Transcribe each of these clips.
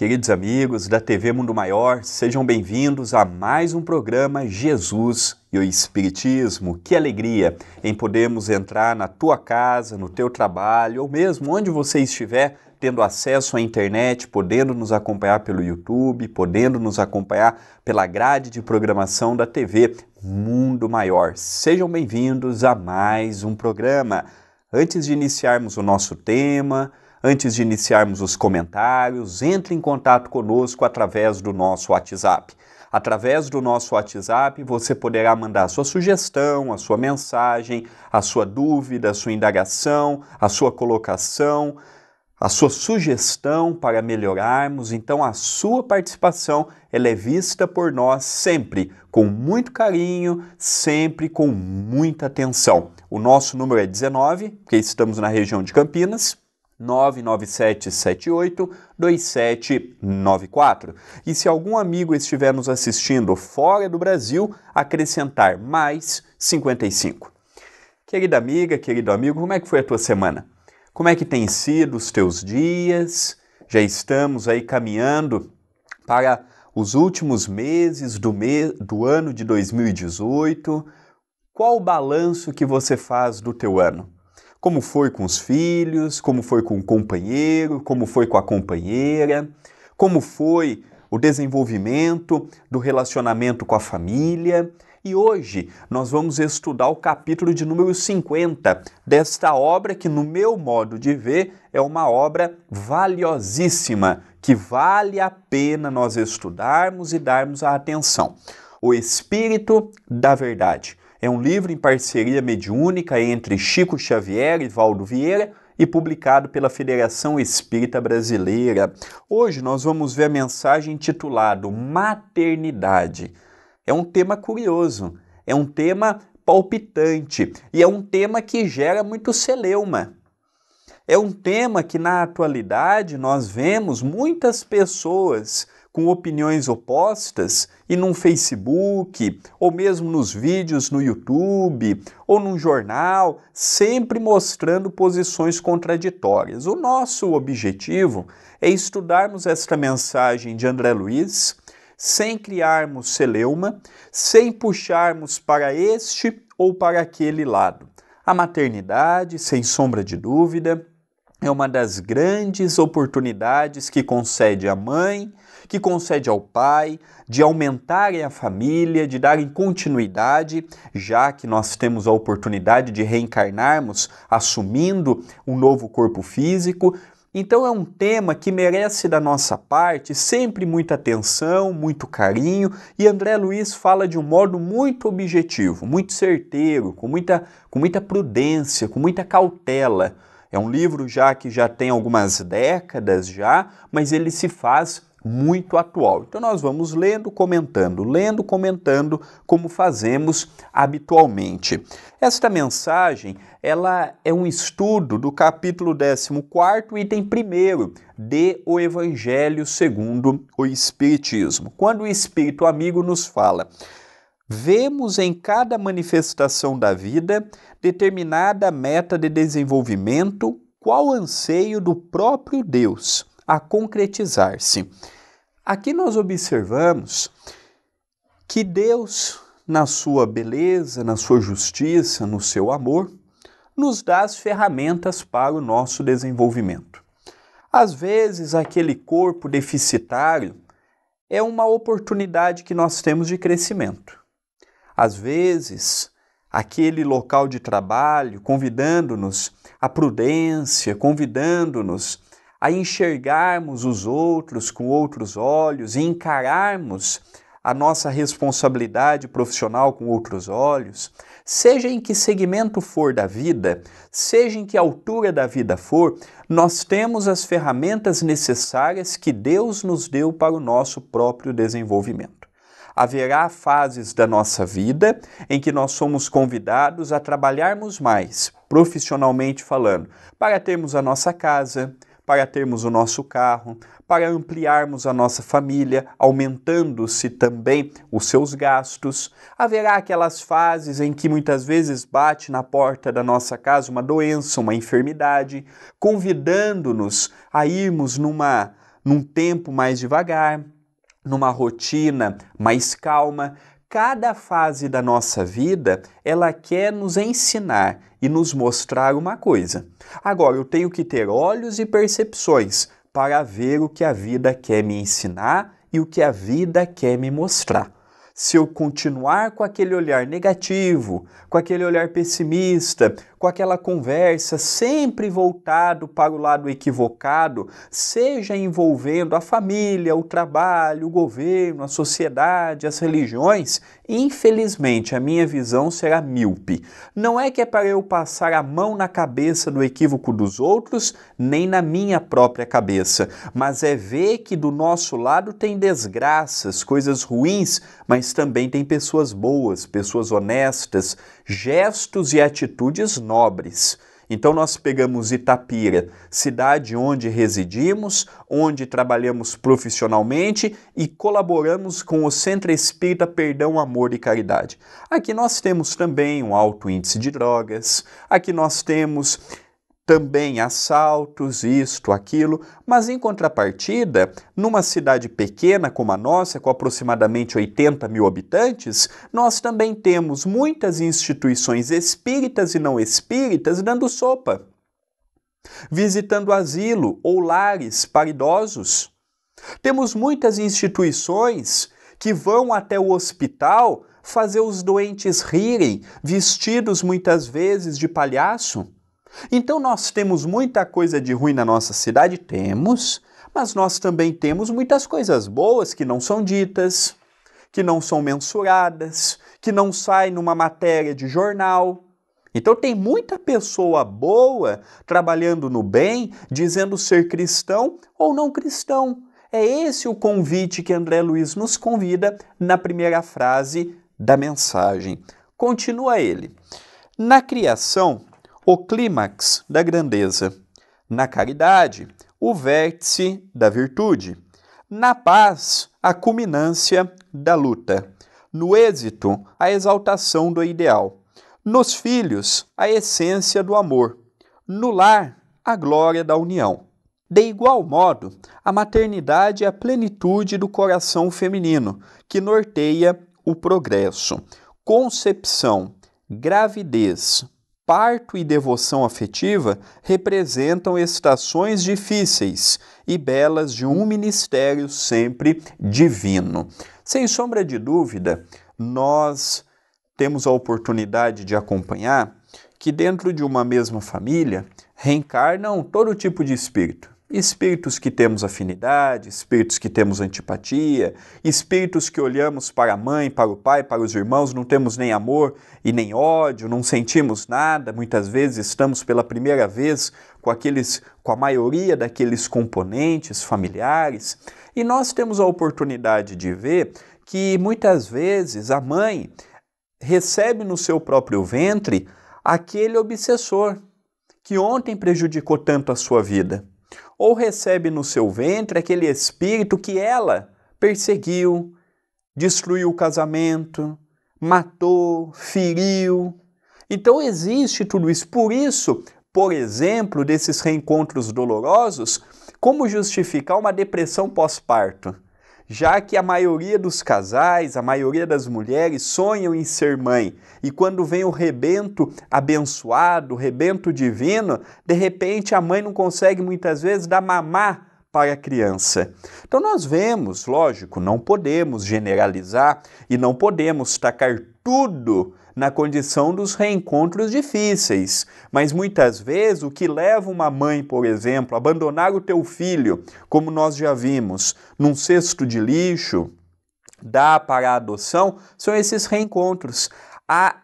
Queridos amigos da TV Mundo Maior, sejam bem-vindos a mais um programa Jesus e o Espiritismo. Que alegria em podermos entrar na tua casa, no teu trabalho ou mesmo onde você estiver, tendo acesso à internet, podendo nos acompanhar pelo YouTube, podendo nos acompanhar pela grade de programação da TV Mundo Maior. Sejam bem-vindos a mais um programa. Antes de iniciarmos o nosso tema, Antes de iniciarmos os comentários, entre em contato conosco através do nosso WhatsApp. Através do nosso WhatsApp, você poderá mandar a sua sugestão, a sua mensagem, a sua dúvida, a sua indagação, a sua colocação, a sua sugestão para melhorarmos. Então, a sua participação ela é vista por nós sempre com muito carinho, sempre com muita atenção. O nosso número é 19, porque estamos na região de Campinas. 99778 2794. E se algum amigo estiver nos assistindo fora do Brasil, acrescentar mais 55. Querida amiga, querido amigo, como é que foi a tua semana? Como é que tem sido os teus dias? Já estamos aí caminhando para os últimos meses do, me do ano de 2018. Qual o balanço que você faz do teu ano? como foi com os filhos, como foi com o companheiro, como foi com a companheira, como foi o desenvolvimento do relacionamento com a família. E hoje nós vamos estudar o capítulo de número 50 desta obra que, no meu modo de ver, é uma obra valiosíssima, que vale a pena nós estudarmos e darmos a atenção. O Espírito da Verdade. É um livro em parceria mediúnica entre Chico Xavier e Valdo Vieira e publicado pela Federação Espírita Brasileira. Hoje nós vamos ver a mensagem intitulada Maternidade. É um tema curioso, é um tema palpitante e é um tema que gera muito celeuma. É um tema que na atualidade nós vemos muitas pessoas com opiniões opostas e num Facebook, ou mesmo nos vídeos no YouTube, ou num jornal, sempre mostrando posições contraditórias. O nosso objetivo é estudarmos esta mensagem de André Luiz sem criarmos celeuma, sem puxarmos para este ou para aquele lado. A maternidade, sem sombra de dúvida, é uma das grandes oportunidades que concede a mãe que concede ao pai de aumentarem a família, de darem continuidade, já que nós temos a oportunidade de reencarnarmos assumindo um novo corpo físico. Então é um tema que merece da nossa parte sempre muita atenção, muito carinho, e André Luiz fala de um modo muito objetivo, muito certeiro, com muita, com muita prudência, com muita cautela. É um livro já que já tem algumas décadas já, mas ele se faz muito atual. Então nós vamos lendo, comentando, lendo, comentando, como fazemos habitualmente. Esta mensagem, ela é um estudo do capítulo 14, item 1 de O Evangelho segundo o Espiritismo. Quando o Espírito amigo nos fala: Vemos em cada manifestação da vida determinada meta de desenvolvimento, qual anseio do próprio Deus a concretizar-se. Aqui nós observamos que Deus, na sua beleza, na sua justiça, no seu amor, nos dá as ferramentas para o nosso desenvolvimento. Às vezes, aquele corpo deficitário é uma oportunidade que nós temos de crescimento. Às vezes, aquele local de trabalho convidando-nos à prudência, convidando-nos a enxergarmos os outros com outros olhos e encararmos a nossa responsabilidade profissional com outros olhos, seja em que segmento for da vida, seja em que altura da vida for, nós temos as ferramentas necessárias que Deus nos deu para o nosso próprio desenvolvimento. Haverá fases da nossa vida em que nós somos convidados a trabalharmos mais, profissionalmente falando, para termos a nossa casa, para termos o nosso carro, para ampliarmos a nossa família, aumentando-se também os seus gastos. Haverá aquelas fases em que muitas vezes bate na porta da nossa casa uma doença, uma enfermidade, convidando-nos a irmos numa num tempo mais devagar, numa rotina mais calma, Cada fase da nossa vida, ela quer nos ensinar e nos mostrar uma coisa. Agora, eu tenho que ter olhos e percepções para ver o que a vida quer me ensinar e o que a vida quer me mostrar. Se eu continuar com aquele olhar negativo, com aquele olhar pessimista, com aquela conversa sempre voltado para o lado equivocado, seja envolvendo a família, o trabalho, o governo, a sociedade, as religiões, infelizmente a minha visão será míope. Não é que é para eu passar a mão na cabeça do equívoco dos outros, nem na minha própria cabeça, mas é ver que do nosso lado tem desgraças, coisas ruins, mas também tem pessoas boas, pessoas honestas, gestos e atitudes nobres. Então nós pegamos Itapira, cidade onde residimos, onde trabalhamos profissionalmente e colaboramos com o Centro Espírita Perdão, Amor e Caridade. Aqui nós temos também um alto índice de drogas, aqui nós temos também assaltos, isto, aquilo, mas em contrapartida, numa cidade pequena como a nossa, com aproximadamente 80 mil habitantes, nós também temos muitas instituições espíritas e não espíritas dando sopa, visitando asilo ou lares para idosos. Temos muitas instituições que vão até o hospital fazer os doentes rirem, vestidos muitas vezes de palhaço então nós temos muita coisa de ruim na nossa cidade? Temos, mas nós também temos muitas coisas boas que não são ditas, que não são mensuradas, que não saem numa matéria de jornal. Então tem muita pessoa boa trabalhando no bem, dizendo ser cristão ou não cristão. É esse o convite que André Luiz nos convida na primeira frase da mensagem. Continua ele. Na criação, o clímax da grandeza. Na caridade, o vértice da virtude. Na paz, a culminância da luta. No êxito, a exaltação do ideal. Nos filhos, a essência do amor. No lar, a glória da união. De igual modo, a maternidade é a plenitude do coração feminino, que norteia o progresso. Concepção, gravidez, parto e devoção afetiva representam estações difíceis e belas de um ministério sempre divino. Sem sombra de dúvida, nós temos a oportunidade de acompanhar que dentro de uma mesma família reencarnam todo tipo de espírito espíritos que temos afinidade, espíritos que temos antipatia, espíritos que olhamos para a mãe, para o pai, para os irmãos, não temos nem amor e nem ódio, não sentimos nada, muitas vezes estamos pela primeira vez com aqueles com a maioria daqueles componentes familiares, e nós temos a oportunidade de ver que muitas vezes a mãe recebe no seu próprio ventre aquele obsessor que ontem prejudicou tanto a sua vida ou recebe no seu ventre aquele espírito que ela perseguiu, destruiu o casamento, matou, feriu. Então existe tudo isso. Por isso, por exemplo, desses reencontros dolorosos, como justificar uma depressão pós-parto? já que a maioria dos casais, a maioria das mulheres sonham em ser mãe. E quando vem o rebento abençoado, o rebento divino, de repente a mãe não consegue muitas vezes dar mamar para a criança. Então nós vemos, lógico, não podemos generalizar e não podemos tacar tudo na condição dos reencontros difíceis. Mas muitas vezes o que leva uma mãe, por exemplo, a abandonar o teu filho, como nós já vimos, num cesto de lixo, dá para a adoção, são esses reencontros. A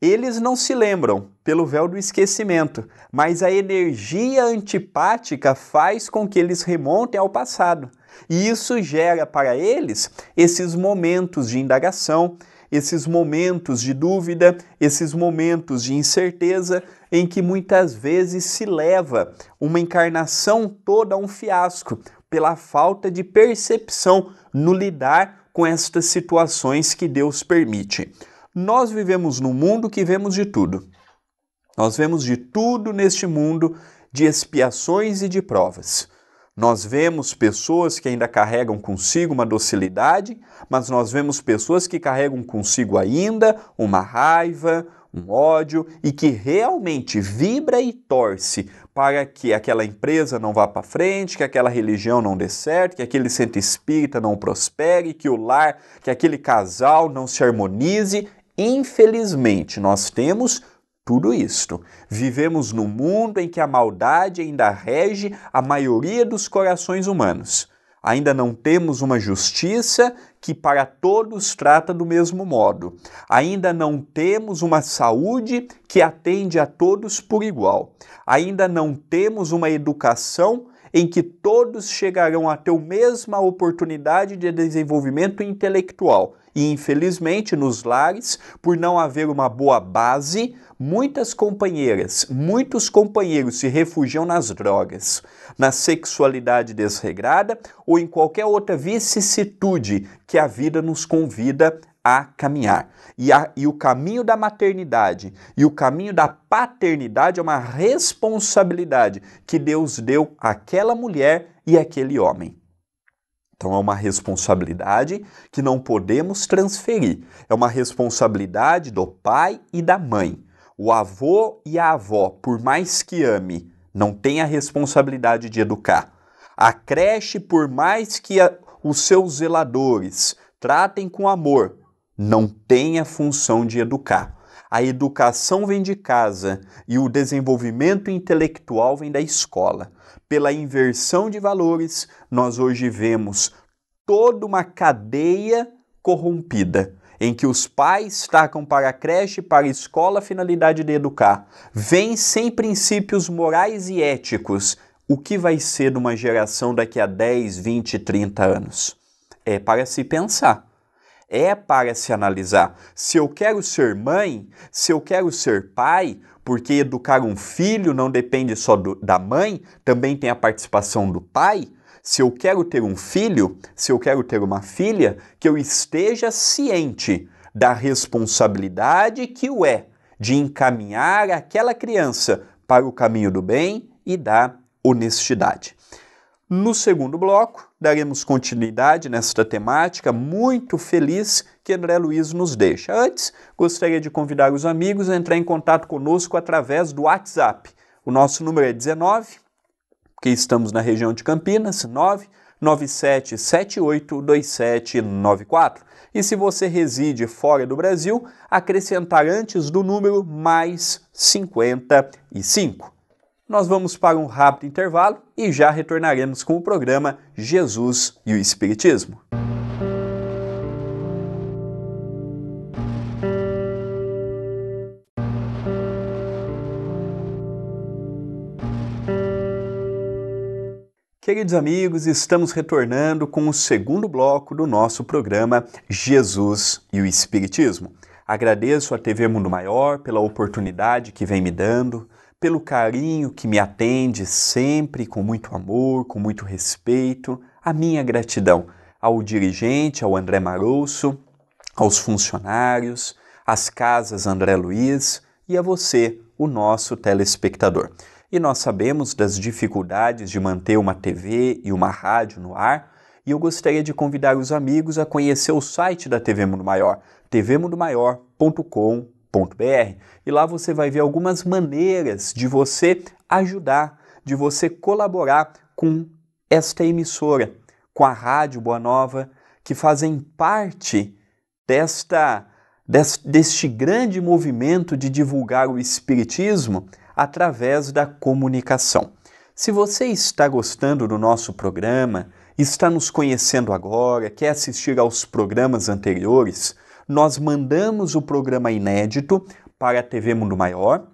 eles não se lembram pelo véu do esquecimento, mas a energia antipática faz com que eles remontem ao passado. E isso gera para eles esses momentos de indagação, esses momentos de dúvida, esses momentos de incerteza em que muitas vezes se leva uma encarnação toda a um fiasco pela falta de percepção no lidar com estas situações que Deus permite. Nós vivemos num mundo que vemos de tudo. Nós vemos de tudo neste mundo de expiações e de provas. Nós vemos pessoas que ainda carregam consigo uma docilidade, mas nós vemos pessoas que carregam consigo ainda uma raiva, um ódio e que realmente vibra e torce para que aquela empresa não vá para frente, que aquela religião não dê certo, que aquele centro espírita não prospere, que o lar, que aquele casal não se harmonize. Infelizmente, nós temos tudo isto. Vivemos num mundo em que a maldade ainda rege a maioria dos corações humanos. Ainda não temos uma justiça que para todos trata do mesmo modo. Ainda não temos uma saúde que atende a todos por igual. Ainda não temos uma educação em que todos chegarão a ter a mesma oportunidade de desenvolvimento intelectual. E infelizmente, nos lares, por não haver uma boa base, Muitas companheiras, muitos companheiros se refugiam nas drogas, na sexualidade desregrada ou em qualquer outra vicissitude que a vida nos convida a caminhar. E, a, e o caminho da maternidade e o caminho da paternidade é uma responsabilidade que Deus deu àquela mulher e àquele homem. Então, é uma responsabilidade que não podemos transferir. É uma responsabilidade do pai e da mãe. O avô e a avó, por mais que ame, não tem a responsabilidade de educar. A creche, por mais que a, os seus zeladores tratem com amor, não tem a função de educar. A educação vem de casa e o desenvolvimento intelectual vem da escola. Pela inversão de valores, nós hoje vemos toda uma cadeia corrompida em que os pais tacam para a creche e para a escola a finalidade de educar, vem sem princípios morais e éticos, o que vai ser de uma geração daqui a 10, 20, 30 anos? É para se pensar é para se analisar. Se eu quero ser mãe, se eu quero ser pai, porque educar um filho não depende só do, da mãe, também tem a participação do pai se eu quero ter um filho, se eu quero ter uma filha, que eu esteja ciente da responsabilidade que o é de encaminhar aquela criança para o caminho do bem e da honestidade. No segundo bloco, daremos continuidade nesta temática muito feliz que André Luiz nos deixa. Antes, gostaria de convidar os amigos a entrar em contato conosco através do WhatsApp. O nosso número é 19 porque estamos na região de Campinas, 997782794. E se você reside fora do Brasil, acrescentar antes do número mais 55. Nós vamos para um rápido intervalo e já retornaremos com o programa Jesus e o Espiritismo. Queridos amigos, estamos retornando com o segundo bloco do nosso programa Jesus e o Espiritismo. Agradeço à TV Mundo Maior pela oportunidade que vem me dando, pelo carinho que me atende sempre com muito amor, com muito respeito. A minha gratidão ao dirigente, ao André Marouço, aos funcionários, às casas André Luiz e a você, o nosso telespectador. E nós sabemos das dificuldades de manter uma TV e uma rádio no ar, e eu gostaria de convidar os amigos a conhecer o site da TV Mundo Maior, tvmundomaior.com.br, e lá você vai ver algumas maneiras de você ajudar, de você colaborar com esta emissora, com a Rádio Boa Nova, que fazem parte desta deste grande movimento de divulgar o espiritismo através da comunicação. Se você está gostando do nosso programa, está nos conhecendo agora, quer assistir aos programas anteriores, nós mandamos o programa inédito para a TV Mundo Maior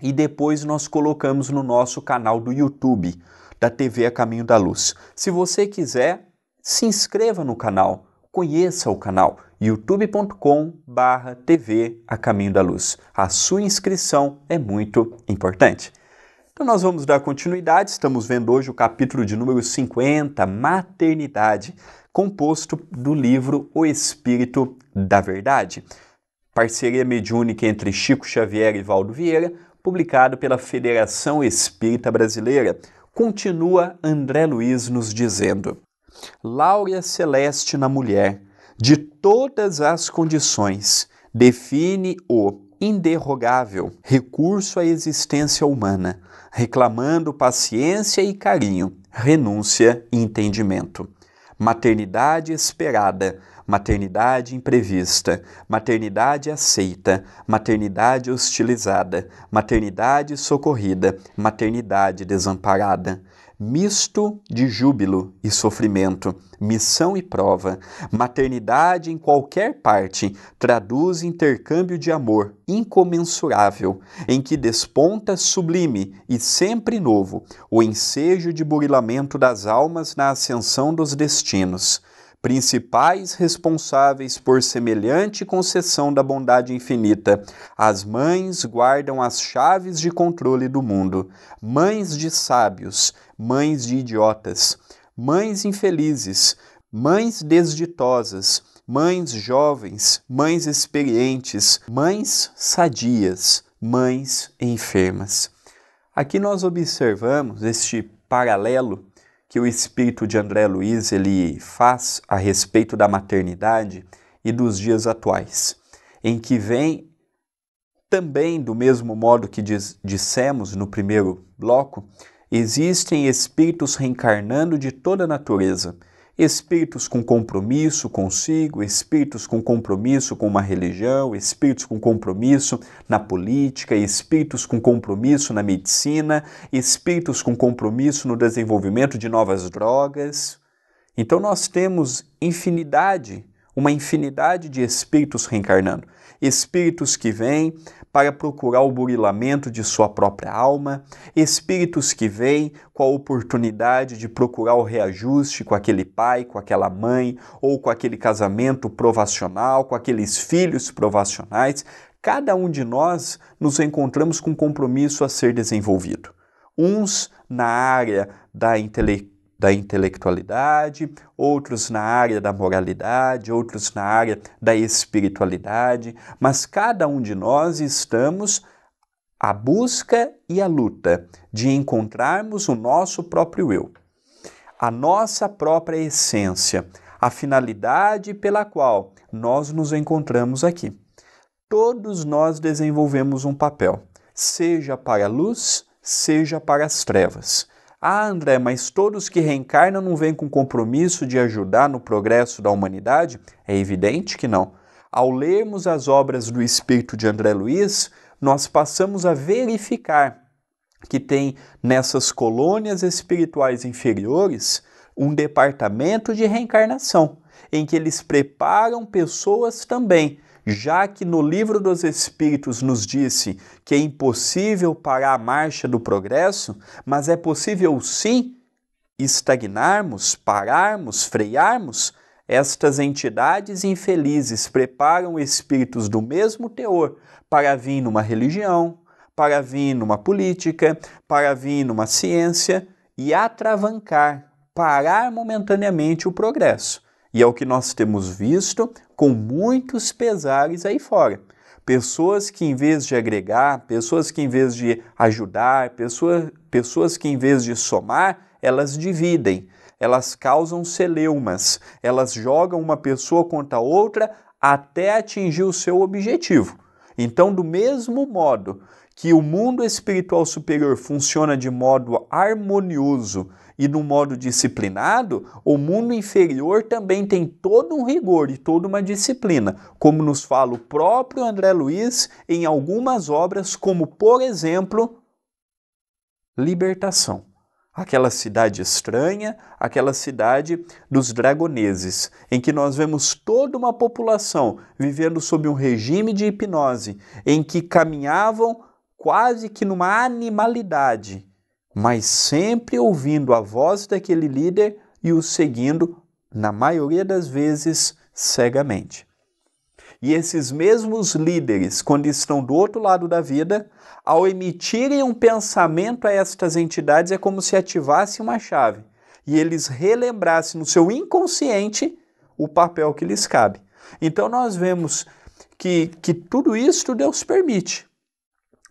e depois nós colocamos no nosso canal do YouTube da TV A Caminho da Luz. Se você quiser, se inscreva no canal conheça o canal youtube.com/barra TV A Caminho da Luz. A sua inscrição é muito importante. Então nós vamos dar continuidade, estamos vendo hoje o capítulo de número 50, Maternidade, composto do livro O Espírito da Verdade. Parceria mediúnica entre Chico Xavier e Valdo Vieira, publicado pela Federação Espírita Brasileira. Continua André Luiz nos dizendo: Láurea Celeste na mulher, de todas as condições, define o inderrogável recurso à existência humana, reclamando paciência e carinho, renúncia e entendimento. Maternidade esperada, maternidade imprevista, maternidade aceita, maternidade hostilizada, maternidade socorrida, maternidade desamparada misto de júbilo e sofrimento, missão e prova. Maternidade em qualquer parte traduz intercâmbio de amor incomensurável, em que desponta sublime e sempre novo o ensejo de burilamento das almas na ascensão dos destinos principais responsáveis por semelhante concessão da bondade infinita. As mães guardam as chaves de controle do mundo, mães de sábios, mães de idiotas, mães infelizes, mães desditosas, mães jovens, mães experientes, mães sadias, mães enfermas. Aqui nós observamos este paralelo que o espírito de André Luiz ele faz a respeito da maternidade e dos dias atuais, em que vem também do mesmo modo que diz, dissemos no primeiro bloco, Existem espíritos reencarnando de toda a natureza. Espíritos com compromisso consigo, espíritos com compromisso com uma religião, espíritos com compromisso na política, espíritos com compromisso na medicina, espíritos com compromisso no desenvolvimento de novas drogas. Então nós temos infinidade, uma infinidade de espíritos reencarnando espíritos que vêm para procurar o burilamento de sua própria alma, espíritos que vêm com a oportunidade de procurar o reajuste com aquele pai, com aquela mãe, ou com aquele casamento provacional, com aqueles filhos provacionais. Cada um de nós nos encontramos com um compromisso a ser desenvolvido. Uns na área da intele da intelectualidade, outros na área da moralidade, outros na área da espiritualidade, mas cada um de nós estamos à busca e à luta de encontrarmos o nosso próprio eu, a nossa própria essência, a finalidade pela qual nós nos encontramos aqui. Todos nós desenvolvemos um papel, seja para a luz, seja para as trevas ah, André, mas todos que reencarnam não vêm com compromisso de ajudar no progresso da humanidade? É evidente que não. Ao lermos as obras do espírito de André Luiz, nós passamos a verificar que tem nessas colônias espirituais inferiores um departamento de reencarnação, em que eles preparam pessoas também já que no Livro dos Espíritos nos disse que é impossível parar a marcha do progresso, mas é possível sim estagnarmos, pararmos, frearmos, estas entidades infelizes preparam espíritos do mesmo teor para vir numa religião, para vir numa política, para vir numa ciência e atravancar, parar momentaneamente o progresso. E é o que nós temos visto com muitos pesares aí fora. Pessoas que, em vez de agregar, pessoas que, em vez de ajudar, pessoa, pessoas que, em vez de somar, elas dividem, elas causam celeumas, elas jogam uma pessoa contra a outra até atingir o seu objetivo. Então, do mesmo modo que o mundo espiritual superior funciona de modo harmonioso e no modo disciplinado, o mundo inferior também tem todo um rigor e toda uma disciplina, como nos fala o próprio André Luiz em algumas obras, como por exemplo, Libertação. Aquela cidade estranha, aquela cidade dos dragoneses, em que nós vemos toda uma população vivendo sob um regime de hipnose, em que caminhavam quase que numa animalidade mas sempre ouvindo a voz daquele líder e o seguindo, na maioria das vezes, cegamente. E esses mesmos líderes, quando estão do outro lado da vida, ao emitirem um pensamento a estas entidades, é como se ativasse uma chave e eles relembrassem no seu inconsciente o papel que lhes cabe. Então nós vemos que, que tudo isto Deus permite.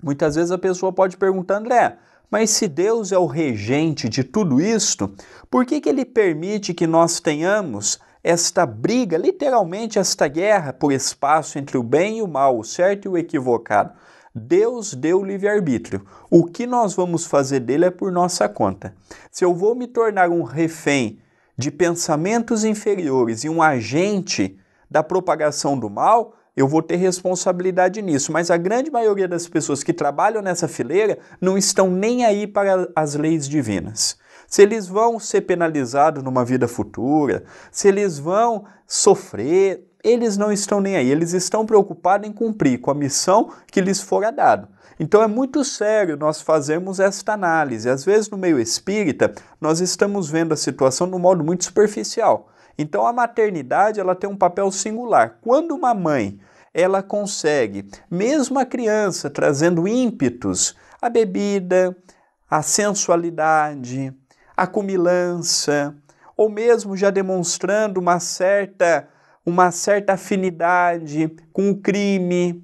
Muitas vezes a pessoa pode perguntar, André, mas se Deus é o regente de tudo isto, por que, que ele permite que nós tenhamos esta briga, literalmente esta guerra por espaço entre o bem e o mal, o certo e o equivocado? Deus deu livre-arbítrio. O que nós vamos fazer dele é por nossa conta. Se eu vou me tornar um refém de pensamentos inferiores e um agente da propagação do mal, eu vou ter responsabilidade nisso. Mas a grande maioria das pessoas que trabalham nessa fileira não estão nem aí para as leis divinas. Se eles vão ser penalizados numa vida futura, se eles vão sofrer, eles não estão nem aí. Eles estão preocupados em cumprir com a missão que lhes fora dada. Então é muito sério nós fazermos esta análise. Às vezes, no meio espírita, nós estamos vendo a situação de um modo muito superficial. Então a maternidade ela tem um papel singular. Quando uma mãe ela consegue, mesmo a criança trazendo ímpetos, a bebida, a sensualidade, a cumilança, ou mesmo já demonstrando uma certa uma certa afinidade com o crime,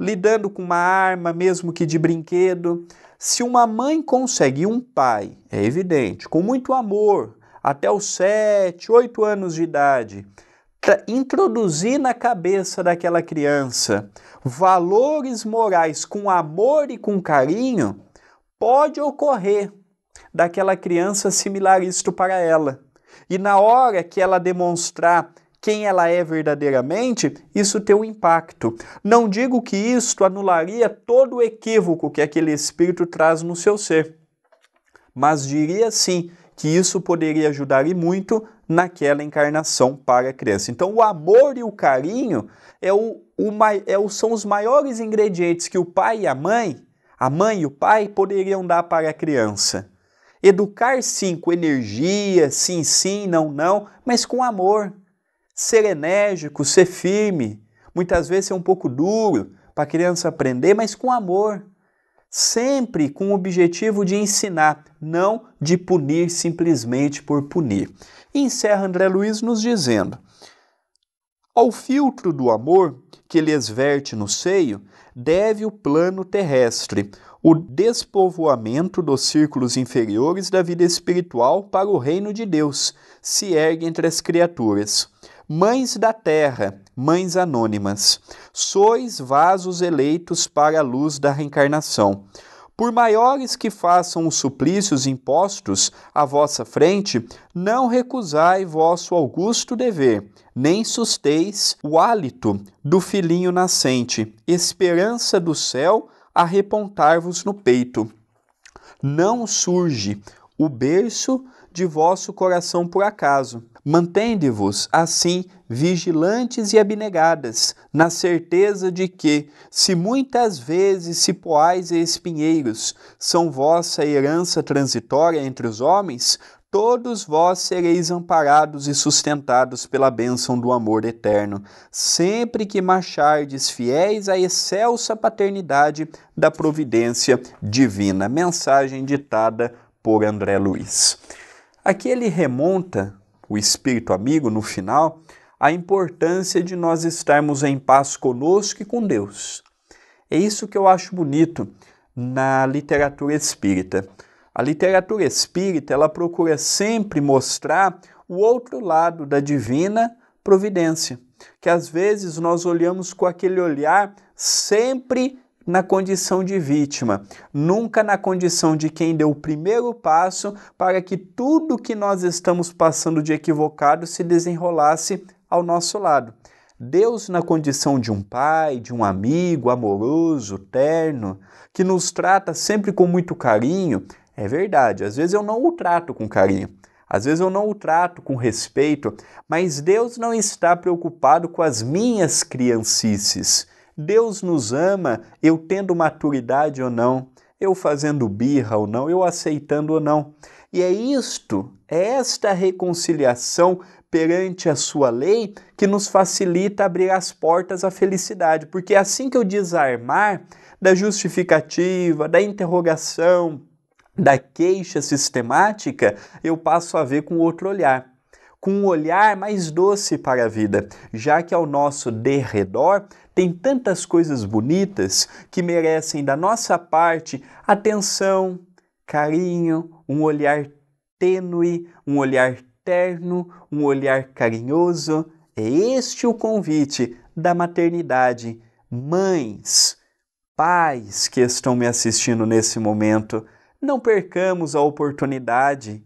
lidando com uma arma, mesmo que de brinquedo. Se uma mãe consegue, um pai, é evidente, com muito amor, até os 7, 8 anos de idade, introduzir na cabeça daquela criança valores morais com amor e com carinho, pode ocorrer daquela criança assimilar isto para ela. E na hora que ela demonstrar quem ela é verdadeiramente, isso tem um impacto. Não digo que isto anularia todo o equívoco que aquele espírito traz no seu ser, mas diria sim que isso poderia ajudar e muito naquela encarnação para a criança. Então, o amor e o carinho é o, o, é o, são os maiores ingredientes que o pai e a mãe, a mãe e o pai, poderiam dar para a criança. Educar sim, com energia, sim, sim, não, não, mas com amor. Ser enérgico, ser firme, muitas vezes ser é um pouco duro para a criança aprender, mas com amor sempre com o objetivo de ensinar, não de punir simplesmente por punir. E encerra André Luiz nos dizendo: Ao filtro do amor que lhes verte no seio, deve o plano terrestre, o despovoamento dos círculos inferiores da vida espiritual para o reino de Deus, se ergue entre as criaturas. Mães da terra, mães anônimas, sois vasos eleitos para a luz da reencarnação. Por maiores que façam os suplícios impostos à vossa frente, não recusai vosso augusto dever, nem susteis o hálito do filhinho nascente, esperança do céu a repontar-vos no peito. Não surge o berço de vosso coração por acaso. Mantende-vos, assim, vigilantes e abnegadas, na certeza de que, se muitas vezes cipoais e espinheiros são vossa herança transitória entre os homens, todos vós sereis amparados e sustentados pela bênção do amor eterno, sempre que marchardes fiéis à excelsa paternidade da providência divina. Mensagem ditada por André Luiz. Aqui ele remonta o espírito amigo no final, a importância de nós estarmos em paz conosco e com Deus. É isso que eu acho bonito na literatura espírita. A literatura espírita, ela procura sempre mostrar o outro lado da divina providência, que às vezes nós olhamos com aquele olhar sempre na condição de vítima, nunca na condição de quem deu o primeiro passo para que tudo que nós estamos passando de equivocado se desenrolasse ao nosso lado. Deus na condição de um pai, de um amigo amoroso, terno, que nos trata sempre com muito carinho, é verdade. Às vezes eu não o trato com carinho, às vezes eu não o trato com respeito, mas Deus não está preocupado com as minhas criancices. Deus nos ama, eu tendo maturidade ou não, eu fazendo birra ou não, eu aceitando ou não. E é isto, é esta reconciliação perante a sua lei que nos facilita abrir as portas à felicidade, porque é assim que eu desarmar da justificativa, da interrogação, da queixa sistemática, eu passo a ver com outro olhar com um olhar mais doce para a vida, já que ao nosso derredor tem tantas coisas bonitas que merecem da nossa parte atenção, carinho, um olhar tênue, um olhar terno, um olhar carinhoso. É este o convite da maternidade. Mães, pais que estão me assistindo nesse momento, não percamos a oportunidade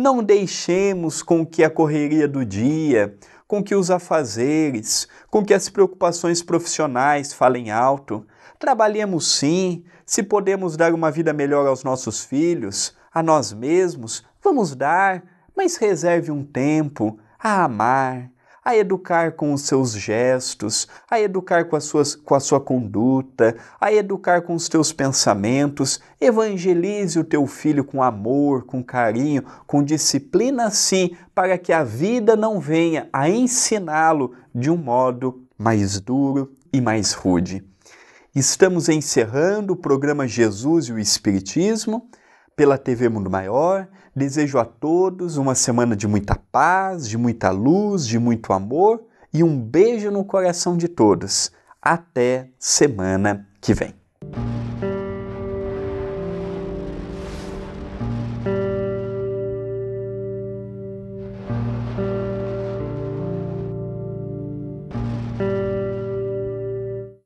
não deixemos com que a correria do dia, com que os afazeres, com que as preocupações profissionais falem alto. Trabalhemos sim, se podemos dar uma vida melhor aos nossos filhos, a nós mesmos, vamos dar, mas reserve um tempo a amar, a educar com os seus gestos, a educar com, as suas, com a sua conduta, a educar com os teus pensamentos. Evangelize o teu filho com amor, com carinho, com disciplina, sim, para que a vida não venha a ensiná-lo de um modo mais duro e mais rude. Estamos encerrando o programa Jesus e o Espiritismo pela TV Mundo Maior Desejo a todos uma semana de muita paz, de muita luz, de muito amor e um beijo no coração de todos. Até semana que vem.